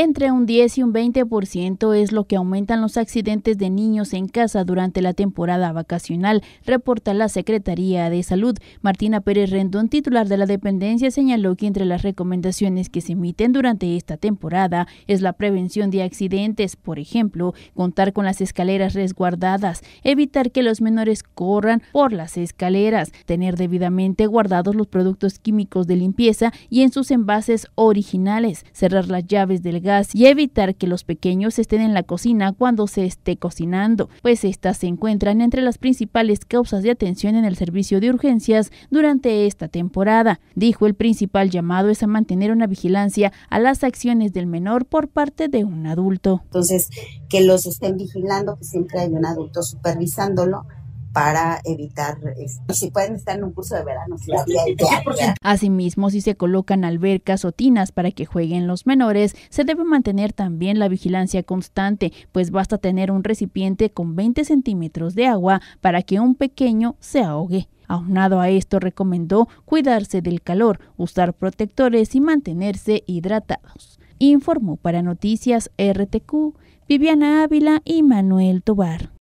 Entre un 10 y un 20% es lo que aumentan los accidentes de niños en casa durante la temporada vacacional, reporta la Secretaría de Salud. Martina Pérez Rendón, titular de la dependencia, señaló que entre las recomendaciones que se emiten durante esta temporada es la prevención de accidentes, por ejemplo, contar con las escaleras resguardadas, evitar que los menores corran por las escaleras, tener debidamente guardados los productos químicos de limpieza y en sus envases originales, cerrar las llaves del y evitar que los pequeños estén en la cocina cuando se esté cocinando, pues estas se encuentran entre las principales causas de atención en el servicio de urgencias durante esta temporada. Dijo el principal llamado es a mantener una vigilancia a las acciones del menor por parte de un adulto. Entonces, que los estén vigilando, que siempre hay un adulto supervisándolo para evitar, este, si pueden estar en un curso de verano, Asimismo, si se colocan albercas o tinas para que jueguen los menores, se debe mantener también la vigilancia constante, pues basta tener un recipiente con 20 centímetros de agua para que un pequeño se ahogue. Aunado a esto, recomendó cuidarse del calor, usar protectores y mantenerse hidratados. Informó para Noticias RTQ Viviana Ávila y Manuel Tobar.